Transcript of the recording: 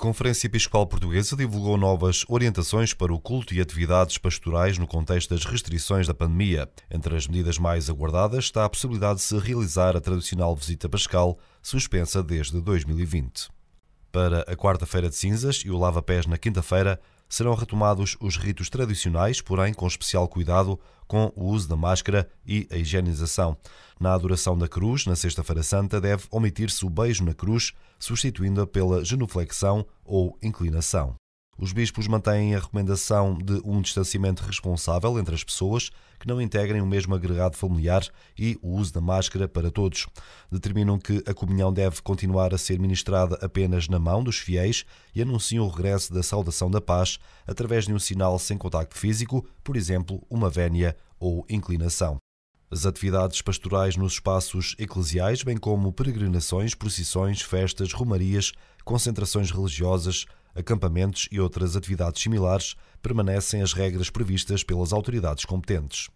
Conferência Episcopal Portuguesa divulgou novas orientações para o culto e atividades pastorais no contexto das restrições da pandemia. Entre as medidas mais aguardadas está a possibilidade de se realizar a tradicional visita pascal, suspensa desde 2020. Para a quarta-feira de cinzas e o lava-pés na quinta-feira, serão retomados os ritos tradicionais, porém com especial cuidado com o uso da máscara e a higienização. Na adoração da cruz, na Sexta-feira Santa, deve omitir-se o beijo na cruz, substituindo-a pela genuflexão ou inclinação. Os bispos mantêm a recomendação de um distanciamento responsável entre as pessoas que não integrem o mesmo agregado familiar e o uso da máscara para todos. Determinam que a comunhão deve continuar a ser ministrada apenas na mão dos fiéis e anunciam o regresso da saudação da paz através de um sinal sem contacto físico, por exemplo, uma vénia ou inclinação. As atividades pastorais nos espaços eclesiais, bem como peregrinações, procissões, festas, romarias, concentrações religiosas, acampamentos e outras atividades similares, permanecem as regras previstas pelas autoridades competentes.